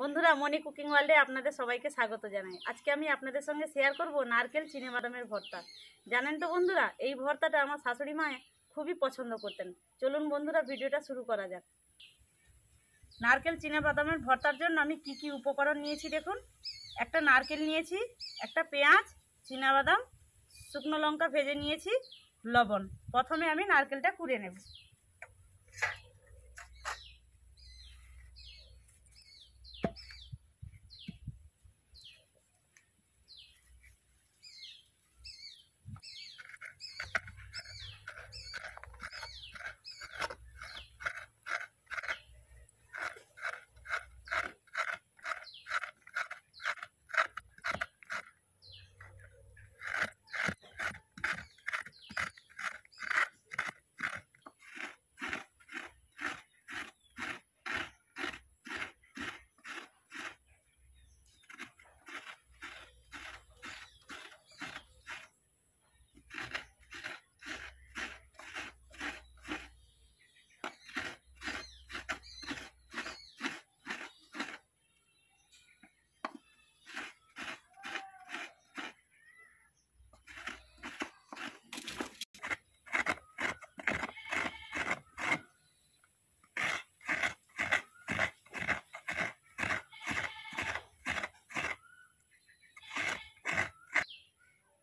বন্ধুরা মনি কুকিং ওয়ার্ল্ডে আপনাদের সবাইকে স্বাগত জানাই আজকে আমি আপনাদের সঙ্গে শেয়ার করব নারকেল চিনে বাদামের ভর্তা জানেন তো বন্ধুরা এই ভর্তাটা আমার শাশুড়ি মা খুবই পছন্দ করতেন চলুন বন্ধুরা ভিডিওটা শুরু করা যাক নারকেল চিনে বাদামের ভর্তার জন্য আমি কি কি উপকরণ নিয়েছি দেখুন একটা নারকেল নিয়েছি একটা পেঁয়াজ বাদাম শুকনো লঙ্কা ভেজে নিয়েছি লবণ প্রথমে আমি নারকেলটা কুড়ে নেব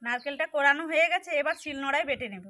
নারকেলটা কোরানো হয়ে গেছে এবার শিলনোড়ায় বেটে নেব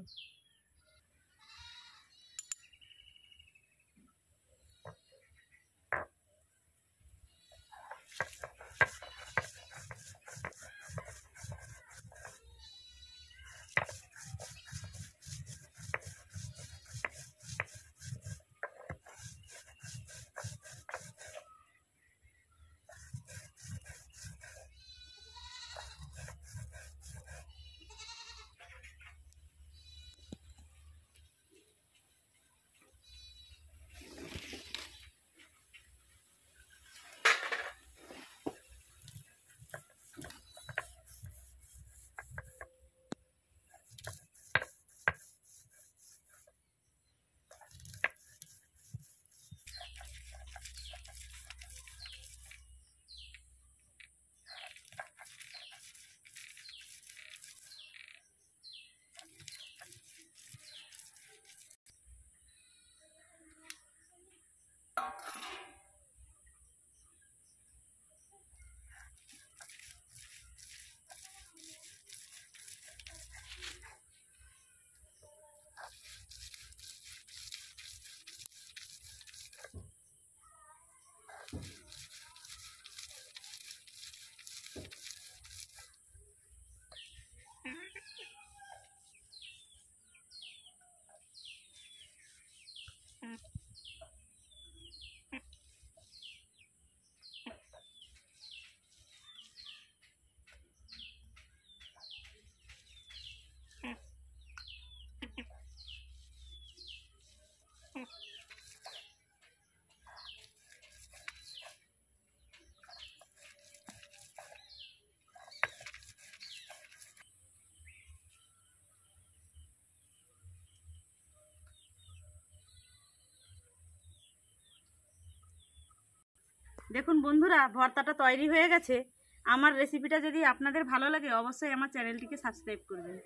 দেখুন বন্ধুরা ভর্তাটা তৈরি হয়ে গেছে আমার রেসিপিটা যদি আপনাদের ভালো লাগে অবশ্যই আমার চ্যানেলটিকে সাবস্ক্রাইব করবেন